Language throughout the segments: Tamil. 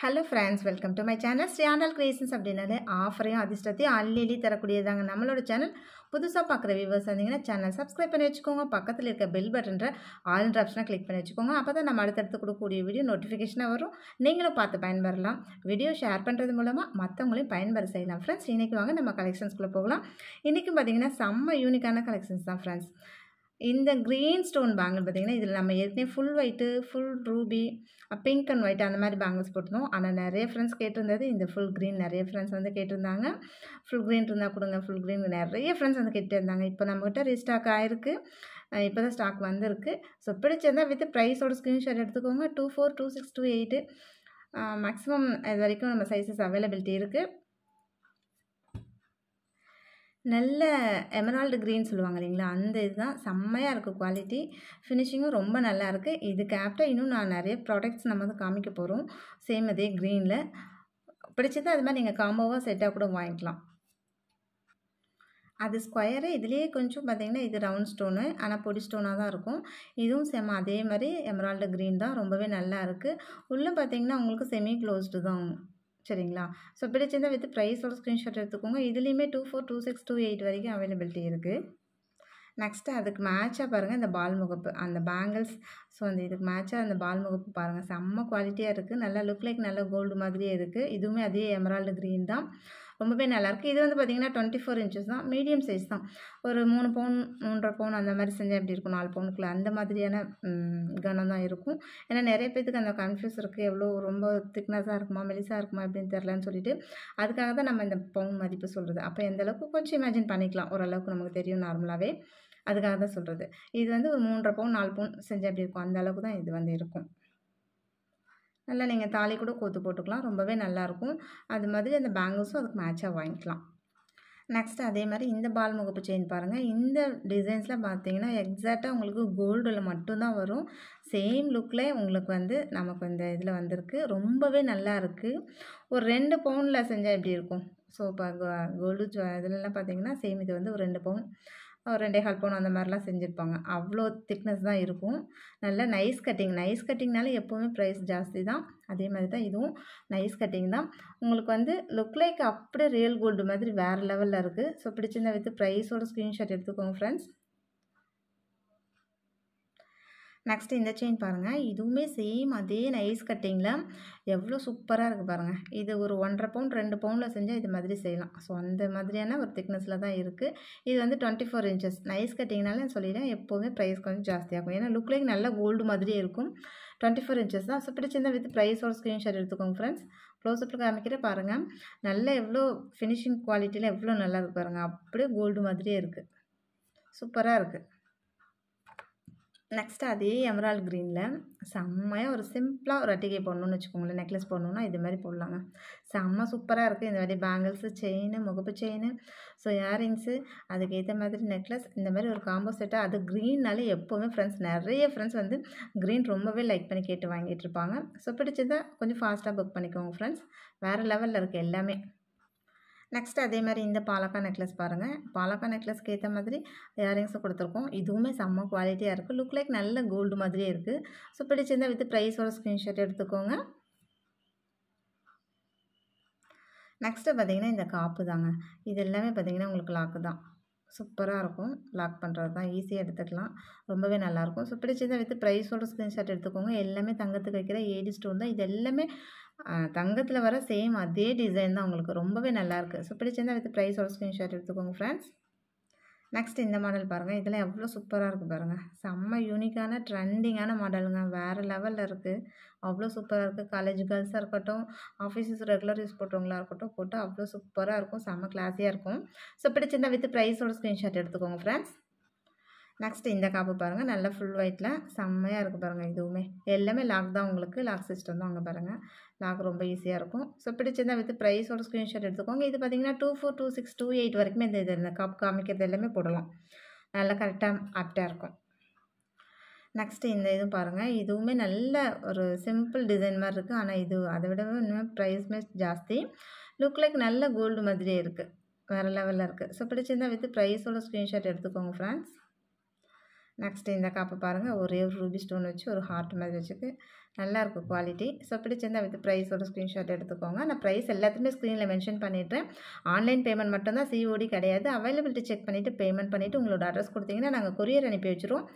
hello friends welcome to my channel Sriyandal creations அப்படின்னாலே ஆஃபரையும் அதிர்ஷ்டத்தையும் அள்ளி அள்ளி தரக்கூடியதாங்க நம்மளோட சேனல் புதுசாக பார்க்குற வியூவர்ஸ் வந்தீங்கன்னா சேனல் சப்ஸ்கிரைப் பண்ணி வச்சுக்கோங்க பக்கத்தில் இருக்க பெல் பட்டன்ற ஆல்ன்ற ஆப்ஷனை கிளிக் பண்ணி வச்சுக்கோங்க அப்போ தான் நம்ம அடுத்தடுத்து கொடுக்கக்கூடிய வீடியோ நோட்டிஃபிகேஷனாக வரும் நீங்களும் பார்த்து பயன்பெறலாம் வீடியோ ஷேர் பண்ணுறது மூலமாக மற்றவங்களையும் பயன்பெற செய்யலாம் ஃப்ரெண்ட்ஸ் இன்றைக்கி வாங்க நம்ம கலெக்ஷன்ஸ்குள்ளே போகலாம் இன்றைக்கும் பார்த்தீங்கன்னா செம்ம யூனிக்கான கலெக்ஷன்ஸ் தான் ஃப்ரெண்ட்ஸ் இந்த க்ரீன் ஸ்டோன் பேங்கிள் பார்த்திங்கன்னா இதில் நம்ம ஏற்கனவே full white full ruby pink and white அந்த மாதிரி பேங்கிள்ஸ் போட்டிருந்தோம் ஆனால் நிறைய ஃப்ரெண்ட்ஸ் கேட்டிருந்தது இந்த ஃபுல் க்ரீன் நிறைய ஃப்ரெண்ட்ஸ் வந்து கேட்டிருந்தாங்க ஃபுல் க்ரீன் இருந்தால் கொடுங்க ஃபுல் க்ரீன் நிறைய ஃப்ரெண்ட்ஸ் வந்து கேட்டு இப்போ நம்மகிட்ட ரீஸ்டாக் ஆகிருக்கு இப்போ தான் ஸ்டாக் வந்திருக்கு ஸோ பிடிச்சிருந்தால் வித் ப்ரைஸோட ஸ்க்ரீன்ஷாட் எடுத்துக்கோங்க two four two six two eight maximum இது வரைக்கும் நம்ம சைஸஸ் அவைலபிலிட்டி இருக்குது நல்ல எமரால்டு க்ரீன் சொல்லுவாங்க இல்லைங்களா அந்த இதுதான் செம்மையாக இருக்குது குவாலிட்டி ஃபினிஷிங்கும் ரொம்ப நல்லா இருக்குது இதுக்கு ஆப்டாக இன்னும் நான் நிறைய ப்ராடக்ட்ஸ் நம்ம வந்து காமிக்க போகிறோம் சேம் அதே க்ரீனில் பிடிச்சது அது மாதிரி நீங்கள் காம்போவாக செட்டாக கூட வாங்கிக்கலாம் அது ஸ்கொயரு இதுலேயே கொஞ்சம் பார்த்திங்கன்னா இது ரவுண்ட் ஸ்டோனு ஆனால் பொடி ஸ்டோனாக தான் இருக்கும் இதுவும் செம அதே மாதிரி எமரால்டு க்ரீன் தான் ரொம்பவே நல்லா இருக்குது உள்ளே பார்த்திங்கன்னா உங்களுக்கு செமி க்ளோஸ்டு தான் சரிங்களா ஸோ பிடிச்சிருந்தால் வித் ப்ரைஸோட ஸ்க்ரீன்ஷாட் எடுத்துக்கோங்க இதுலேயுமே two four two six two eight வரைக்கும் அவைலபிலிட்டி இருக்குது நெக்ஸ்ட்டு அதுக்கு மேட்சாக பாருங்கள் இந்த பால் முகப்பு அந்த பேங்கிள்ஸ் ஸோ அந்த இதுக்கு மேட்சாக அந்த பால் முகப்பு பாருங்கள் செம்ம குவாலிட்டியாக இருக்குது நல்லா லுக் லைக் நல்ல கோல்டு மாதிரியே இருக்குது இதுவுமே அதே எமரால்டு க்ரீன் தான் ரொம்பவே நல்லாயிருக்கு இது வந்து பார்த்திங்கன்னா டுவெண்ட்டி ஃபோர் இன்ச்சஸ் தான் மீடியம் சைஸ் தான் ஒரு மூணு பவுன் மூன்றரை பவுன் அந்த மாதிரி செஞ்சால் எப்படி இருக்கும் நாலு பவுனுக்குள்ளே அந்த மாதிரியான கனம் தான் இருக்கும் ஏன்னா நிறைய பேத்துக்கு அந்த கன்ஃபியூஸ் இருக்குது எவ்வளோ ரொம்ப திக்னஸாக இருக்குமா மெலிசாக இருக்குமா எப்படின்னு தெரிலன்னு சொல்லிட்டு அதுக்காக தான் நம்ம இந்த பவுன் மதிப்பு சொல்கிறது அப்போ எந்தளவுக்கு கொஞ்சம் இமேஜின் பண்ணிக்கலாம் ஓரளவுக்கு நமக்கு தெரியும் நார்மலாகவே அதுக்காக தான் சொல்கிறது இது வந்து ஒரு மூன்றரை பவுன் நாலு பவுன் செஞ்சால் எப்படி இருக்கும் அந்த அளவுக்கு தான் இது வந்து இருக்கும் நல்லா நீங்கள் தாலி கூட கோத்து போட்டுக்கலாம் ரொம்பவே நல்லாயிருக்கும் அது மாதிரி அந்த பேங்கிள்ஸும் அதுக்கு மேட்சாக வாங்கிக்கலாம் நெக்ஸ்ட் அதே மாதிரி இந்த பால் முகப்பு செயின் பாருங்கள் இந்த டிசைன்ஸில் பார்த்தீங்கன்னா எக்ஸாக்டாக உங்களுக்கு கோல்டில் மட்டும்தான் வரும் சேம் லுக்கில் உங்களுக்கு வந்து நமக்கு இந்த இதில் வந்திருக்கு ரொம்பவே நல்லா இருக்குது ஒரு ரெண்டு பவுனில் செஞ்சால் எப்படி இருக்கும் ஸோ இப்போ கோல்டு இதெல்லாம் பார்த்தீங்கன்னா சேம் இது வந்து ஒரு ரெண்டு பவுன் ரெண்டே கால் பவுன் அந்த மாதிரிலாம் செஞ்சுருப்பாங்க அவ்வளோ திக்னஸ் தான் இருக்கும் நல்ல நைஸ் கட்டிங் நைஸ் கட்டிங்னால எப்போவுமே ப்ரைஸ் ஜாஸ்தி தான் அதே மாதிரி தான் இதுவும் நைஸ் கட்டிங் தான் உங்களுக்கு வந்து லுக் லைக் அப்படியே ரியல் கோல்டு மாதிரி வேறு லெவலில் இருக்குது ஸோ பிடிச்சிருந்தா வித்து ப்ரைஸோட ஸ்க்ரீன்ஷாட் எடுத்துக்கோங்க ஃப்ரெண்ட்ஸ் நெக்ஸ்ட்டு இந்த செயின் பாருங்கள் இதுவுமே சேம் அதே நைஸ் கட்டிங்கில் எவ்வளோ சூப்பராக இருக்குது பாருங்கள் இது ஒரு ஒன்றரை பவுண்ட் ரெண்டு பவுண்டில் செஞ்சால் இது மாதிரி செய்யலாம் ஸோ அந்த மாதிரியான ஒரு திக்னஸில் தான் இருக்குது இது வந்து டுவெண்ட்டி ஃபோர் இன்ச்சஸ் நைஸ் கட்டிங்னாலே நான் சொல்லிடுறேன் எப்போவுமே ப்ரைஸ் கொஞ்சம் ஜாஸ்தியாகும் ஏன்னா லுக்லேயும் நல்ல கோல்டு மாதிரி இருக்கும் டுவெண்ட்டி ஃபோர் இன்ச்சஸ் தான் ஸோ பிடிச்சிருந்தா வித் ப்ரைஸோட ஸ்க்ரீன்ஷாட் எடுத்துக்கோங்க ஃப்ரெண்ட்ஸ் க்ளோஸ்அப்பில் காமிக்கிற பாருங்கள் நல்ல எவ்வளோ ஃபினிஷிங் குவாலிட்டியில் எவ்வளோ நல்லா இருக்குது பாருங்கள் அப்படியே கோல்டு மாதிரியே இருக்குது சூப்பராக இருக்குது நெக்ஸ்ட்டு அதே எமரால் க்ரீனில் செம்மையாக ஒரு சிம்பிளாக ஒரு அட்டிகை போடணும்னு வச்சுக்கோங்களேன் நெக்லஸ் போடணுன்னா இது மாதிரி போடலாங்க செம்ம சூப்பராக இருக்குது இந்த மாதிரி பேங்கிள்ஸு செயின் முகப்பு செயின் ஸோ இயரிங்ஸு அதுக்கேற்ற மாதிரி நெக்லஸ் இந்த மாதிரி ஒரு காம்போ செட்டு அது க்ரீன்னாலே எப்போவுமே ஃப்ரெண்ட்ஸ் நிறைய ஃப்ரெண்ட்ஸ் வந்து க்ரீன் ரொம்பவே லைக் பண்ணி கேட்டு வாங்கிட்டு இருப்பாங்க ஸோ பிடிச்சதை கொஞ்சம் ஃபாஸ்ட்டாக புக் பண்ணிக்கோங்க ஃப்ரெண்ட்ஸ் வேறு லெவலில் இருக்குது எல்லாமே நெக்ஸ்ட் அதே மாதிரி இந்த பாலக்கா நெக்லஸ் பாருங்கள் பாலக்கா நெக்லஸ்க்கு ஏற்ற மாதிரி இயரிங்ஸும் கொடுத்துருக்கோம் இதுவுமே செம்ம குவாலிட்டியாக இருக்குது லுக் லைக் நல்ல கோல்டு மாதிரியே இருக்குது ஸோ பிடிச்சிருந்தால் வித் ப்ரைஸோட ஸ்க்ரீன்ஷாட் எடுத்துக்கோங்க நெக்ஸ்ட்டு பார்த்தீங்கன்னா இந்த காப்பு தாங்க இது எல்லாமே பார்த்தீங்கன்னா உங்களுக்கு லாக்கு தான் சூப்பராக இருக்கும் லாக் பண்ணுறது தான் ஈஸியாக எடுத்துக்கலாம் ரொம்பவே நல்லாயிருக்கும் ஸோ பிடிச்சதை வித்து ப்ரைஸோட ஸ்க்ரீன்ஷாட் எடுத்துக்கோங்க எல்லாமே தங்கத்துக்கு வைக்கிற ஏடி ஸ்டோன் தான் இது எல்லாமே தங்கத்தில் வர சேம் அதே டிசைன் தான் உங்களுக்கு ரொம்பவே நல்லாயிருக்கு ஸோ பிடிச்சிருந்தால் வித் ப்ரைஸோட ஸ்க்ரீன்ஷாட் எடுத்துக்கோங்க ஃப்ரெண்ட்ஸ் நெக்ஸ்ட் இந்த மாடல் பாருங்கள் இதெல்லாம் எவ்வளோ சூப்பராக இருக்குது பாருங்கள் செம்ம யூனிக்கான ட்ரெண்டிங்கான மாடலுங்க வேறு லெவலில் இருக்குது அவ்வளோ சூப்பராக இருக்குது காலேஜ் கேர்ள்ஸாக இருக்கட்டும் ஆஃபீஸஸ் ரெகுலர் யூஸ் போட்டவங்களாக இருக்கட்டும் போட்டு அவ்வளோ சூப்பராக இருக்கும் செம்ம கிளாஸியாக இருக்கும் ஸோ பிடிச்சிருந்தா வித் ப்ரைஸோட ஸ்க்ரீன்ஷாட் எடுத்துக்கோங்க ஃப்ரெண்ட்ஸ் நெக்ஸ்ட் இந்த காப்பு பாருங்கள் நல்லா ஃபுல் ஒயிட்டில் செம்மையாக இருக்குது பாருங்கள் இதுவுமே எல்லாமே லாக் தான் உங்களுக்கு லாக் சிஸ்டம் தான் அங்கே பாருங்கள் லாக் ரொம்ப ஈஸியாக இருக்கும் ஸோ பிடிச்சிருந்தா வித் ப்ரைஸோட ஸ்க்ரீன்ஷாட் எடுத்துக்கோங்க இது பார்த்திங்கன்னா two four two six two eight வரைக்கும் இந்த இது இந்த காப்பு காமிக்கிறது எல்லாமே போடலாம் நல்லா கரெக்டாக ஆப்டாக இருக்கும் நெக்ஸ்ட்டு இந்த இதுவும் பாருங்கள் இதுவுமே நல்ல ஒரு சிம்பிள் டிசைன் மாதிரி இருக்குது ஆனால் இது அதை விடவே இன்னும் ப்ரைஸ்மே ஜாஸ்தி லுக் லைக் நல்ல கோல்டு மாதிரியே இருக்குது வேறு லெவலில் இருக்குது ஸோ பிடிச்சிருந்தா வித் ப்ரைஸோட ஸ்க்ரீன்ஷாட் எடுத்துக்கோங்க ஃப்ரெண்ட்ஸ் நெக்ஸ்ட் இந்த காப்பை பாருங்கள் ஒரே ஒரு ரூபி ஸ்டோன் வச்சு ஒரு ஹார்ட் மாதிரி வச்சுக்கு நல்லாயிருக்கும் குவாலிட்டி ஸோ பிடிச்சிருந்தால் வித் ப்ரைஸோட ஸ்க்ரீன்ஷாட் எடுத்துக்கோங்க நான் ப்ரைஸ் எல்லாத்தையுமே ஸ்க்ரீனில் மென்ஷன் பண்ணிவிட்டேன் ஆன்லைன் பேமெண்ட் மட்டும்தான் சிஓடி கிடையாது அவைலபிலிட்டி செக் பண்ணிவிட்டு பேமெண்ட் பண்ணிவிட்டு உங்களோட அட்ரஸ் கொடுத்தீங்கன்னா நாங்கள் கொரியர் அனுப்பி வச்சுருவோம்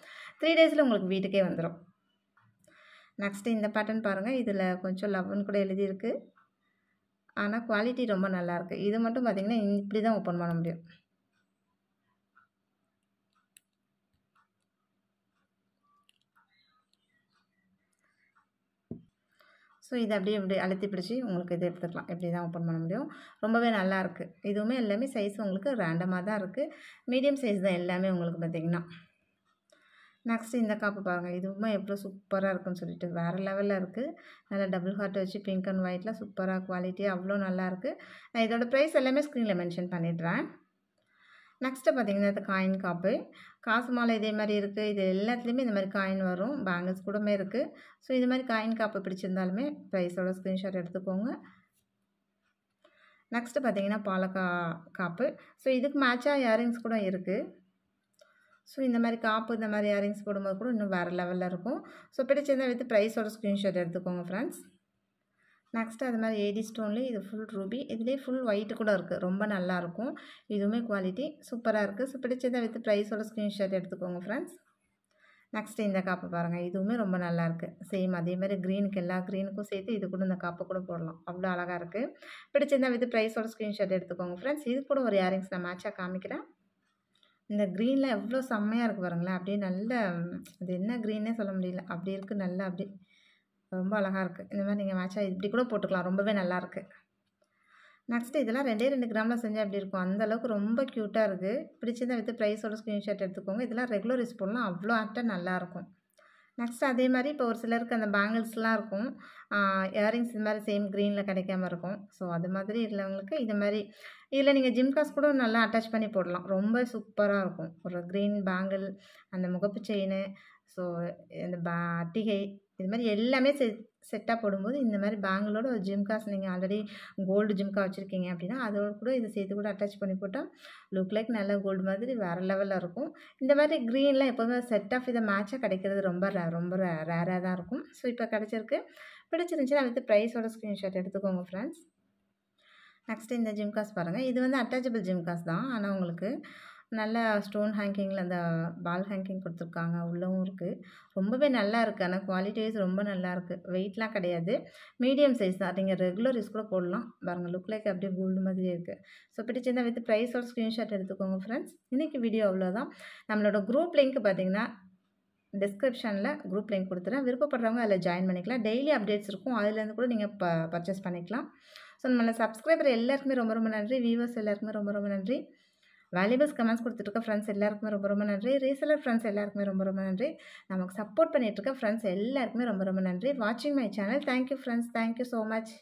த்ரீ டேஸில் உங்களுக்கு வீட்டுக்கே வந்துடும் நெக்ஸ்ட்டு இந்த பேட்டர்ன் பாருங்கள் இதில் கொஞ்சம் லவ்னு கூட எழுதியிருக்கு ஆனால் குவாலிட்டி ரொம்ப நல்லாயிருக்கு இது மட்டும் பார்த்திங்கன்னா இப்படி தான் ஓப்பன் பண்ண முடியும் ஸோ இதை அப்படியே இப்படி அழுத்தி பிடிச்சி உங்களுக்கு இது எடுத்துக்கலாம் இப்படி தான் ஓப்பன் பண்ண முடியும் ரொம்பவே நல்லாயிருக்கு இதுவுமே எல்லாமே சைஸ் உங்களுக்கு ரேண்டமாக தான் இருக்குது மீடியம் சைஸ் தான் எல்லாமே உங்களுக்கு பார்த்திங்கன்னா நெக்ஸ்ட் இந்த காப்பு பாருங்கள் இதுவுமே எவ்வளோ சூப்பராக இருக்குன்னு சொல்லிட்டு வேறு லெவலில் இருக்குது நல்லா டபுள் ஹார்ட் வச்சு பிங்க் அண்ட் ஒயிட்டில் சூப்பராக குவாலிட்டி அவ்வளோ நல்லாயிருக்கு நான் இதோட ப்ரைஸ் எல்லாமே ஸ்க்ரீனில் மென்ஷன் பண்ணிடுறேன் நெக்ஸ்ட்டு பார்த்திங்கன்னா காயின் காப்பு காசு மாலை இதே மாதிரி இருக்குது இது எல்லாத்துலேயுமே இந்த மாதிரி காயின் வரும் பேங்கிள்ஸ் கூடமே இருக்குது ஸோ இது மாதிரி காயின் காப்பு பிடிச்சிருந்தாலுமே ப்ரைஸோட ஸ்க்ரீன்ஷாட் எடுத்துக்கோங்க நெக்ஸ்ட்டு பார்த்தீங்கன்னா பாலக்கா காப்பு ஸோ இதுக்கு மேட்சாக இயரிங்ஸ் கூட இருக்குது ஸோ இந்த மாதிரி காப்பு இந்த மாதிரி இயரிங்ஸ் போடும்போது கூட இன்னும் வேறு லெவலில் இருக்கும் ஸோ பிடிச்சிருந்தால் வித் ப்ரைஸோட ஸ்க்ரீன்ஷாட் எடுத்துக்கோங்க ஃப்ரெண்ட்ஸ் நெக்ஸ்ட்டு அது மாதிரி எயிட்டி ஸ்டோன்லேயே இது ஃபுல் ரூபி இதுலேயே ஃபுல் ஒயிட்டு கூட இருக்குது ரொம்ப நல்லாயிருக்கும் இதுவுமே குவாலிட்டி சூப்பராக இருக்குது பிடிச்சதை வித்து ப்ரைஸோட ஸ்க்ரீன்ஷாட் எடுத்துக்கோங்க ஃப்ரெண்ட்ஸ் நெக்ஸ்ட்டு இந்த காப்பை பாருங்கள் இதுவுமே ரொம்ப நல்லாயிருக்கு சேம் அதேமாதிரி க்ரீனுக்கு எல்லா க்ரீனுக்கும் சேர்த்து இது கூட இந்த காப்பை கூட போடலாம் அவ்வளோ அழகாக இருக்குது பிடிச்சிருந்தா வித் ப்ரைஸோட ஸ்க்ரீன்ஷாட் எடுத்துக்கோங்க ஃப்ரெண்ட்ஸ் இது கூட ஒரு இயரிங்ஸ் நான் மேட்சாக காமிக்கிறேன் இந்த க்ரீனில் எவ்வளோ செம்மையாக இருக்குது பாருங்களேன் அப்படியே நல்ல அது என்ன க்ரீனே சொல்ல முடியல அப்படி இருக்குது நல்லா அப்படியே ரொம்ப அழகாக இருக்குது இந்த மாதிரி நீங்கள் மேட்சாக இப்படி கூட போட்டுக்கலாம் ரொம்பவே நல்லாயிருக்கு நெக்ஸ்ட்டு இதெல்லாம் ரெண்டே ரெண்டு கிராமில் செஞ்சால் எப்படி இருக்கும் அந்தளவுக்கு ரொம்ப க்யூட்டாக இருக்குது பிடிச்சிருந்தா வித்து ப்ரைஸோட ஸ்க்ரீன்ஷாட் எடுத்துக்கோங்க இதெல்லாம் ரெகுலர் யூஸ் பண்ணலாம் அவ்வளோ ஆக்டாக நல்லாயிருக்கும் நெக்ஸ்ட் அதே மாதிரி இப்போ ஒரு சிலருக்கு அந்த பேங்கிள்ஸ்லாம் இருக்கும் இயரிங்ஸ் இது மாதிரி சேம் க்ரீனில் கிடைக்காம இருக்கும் ஸோ அது மாதிரி இல்லைவங்களுக்கு இது மாதிரி இதில் நீங்கள் ஜிம் காஸ் கூட நல்லா அட்டாச் பண்ணி போடலாம் ரொம்ப சூப்பராக இருக்கும் ஒரு க்ரீன் பேங்கிள் அந்த முகப்பு செயின் ஸோ இந்த பா அட்டிகை இது மாதிரி எல்லாமே செ செட்டாக போடும்போது இந்த மாதிரி பேங்களோட ஒரு ஜிம்காஸ் நீங்கள் ஆல்ரெடி கோல்டு ஜிம்கா வச்சுருக்கீங்க அப்படின்னா அதோட கூட இதை சேர்த்து கூட அட்டாச் பண்ணி போட்டால் லுக் லைக் நல்ல கோல்டு மாதிரி வேறு லெவலில் இருக்கும் இந்த மாதிரி க்ரீன்லாம் எப்போதுமே செட் ஆஃப் இதை மேட்சாக கிடைக்கிறது ரொம்ப ரொம்ப ரேராக தான் இருக்கும் ஸோ இப்போ கிடச்சிருக்கு பிடிச்சிருந்துச்சுன்னா அடுத்து ப்ரைஸோட ஸ்க்ரீன்ஷாட் எடுத்துக்கோங்க ஃப்ரெண்ட்ஸ் நெக்ஸ்ட் இந்த ஜிம்காஸ் பாருங்கள் இது வந்து அட்டாச்சபிள் ஜிம்காஸ் தான் ஆனால் உங்களுக்கு நல்ல ஸ்டோன் ஹேங்கிங்கில் அந்த பால் ஹேங்கிங் கொடுத்துருக்காங்க உள்ளவும் இருக்குது ரொம்பவே நல்லா இருக்குது ஆனால் குவாலிட்டிஸ் ரொம்ப நல்லா இருக்குது வெயிட்லாம் கிடையாது மீடியம் சைஸ் தான் நீங்கள் ரெகுலர் யூஸ் கூட போடலாம் பாருங்கள் லுக் லைக் அப்படியே கோல்டு மாதிரி இருக்குது ஸோ பிடிச்சிருந்தால் வித் ப்ரைஸ் ஒரு ஸ்க்ரீன்ஷாட் எடுத்துக்கோங்க ஃப்ரெண்ட்ஸ் இன்றைக்கி வீடியோ அவ்வளோதான் நம்மளோட குரூப் லிங்க் பார்த்திங்கன்னா டிஸ்கிரிப்ஷனில் குரூப் லிங்க் கொடுத்துறேன் விருப்பப்படுறவங்க அதில் ஜாயின் பண்ணிக்கலாம் டெய்லி அப்டேட்ஸ் இருக்கும் அதுலேருந்து கூட நீங்கள் ப பர்ச்சேஸ் பண்ணிக்கலாம் ஸோ நம்மளை சப்ஸ்கிரைபர் எல்லாருக்குமே ரொம்ப ரொம்ப நன்றி வியூவர்ஸ் எல்லாருக்குமே ரொம்ப ரொம்ப நன்றி வேல்யூபஸ் கமெண்ட்ஸ் கொடுத்துட்ருக்க ஃப்ரெண்ட்ஸ் எல்லாருக்குமே ரொம்ப ரொம்ப நன்றி ரீசலர் ஃப்ரெண்ட்ஸ் எல்லாருக்குமே ரொம்ப ரொம்ப நன்றி நமக்கு சப்போர்ட் பண்ணிகிட்ருக்க ஃப்ரெண்ட்ஸ் எல்லாருக்குமே ரொம்ப ரொம்ப நன்றி வாட்சிங் my channel thank you friends thank you so much